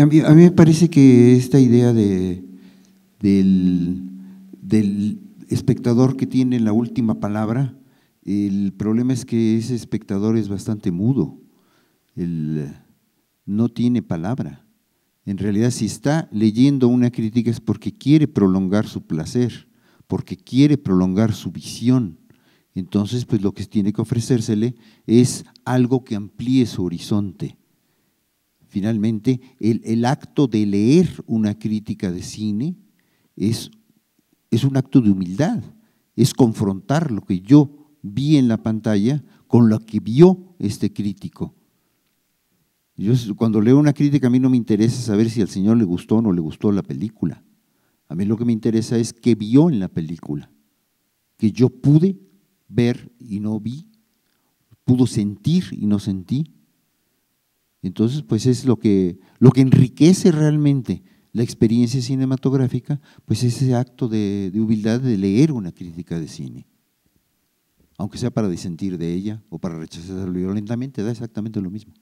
A mí, me parece que esta idea de, del, espectador que tiene la última palabra, el problema es que ese espectador es bastante mudo, él no tiene palabra. En realidad, si está leyendo una crítica es porque quiere prolongar su placer, porque quiere prolongar su visión. Entonces, pues lo que tiene que ofrecérsele es algo que amplíe su horizonte finalmente el, acto de leer una crítica de cine es, es un acto de humildad, es confrontar lo que yo vi en la pantalla con lo que vio este crítico. Yo cuando leo una crítica a mí no me interesa saber si al señor le gustó o no le gustó la película. A mí lo que me interesa es qué vio en la película, que yo pude ver y no vi, pudo sentir y no sentí. Entonces, pues es lo que, lo que enriquece realmente la experiencia cinematográfica, pues ese acto de, de humildad de leer una crítica de cine. Aunque sea para disentir de ella o para rechazarla violentamente, da exactamente lo mismo.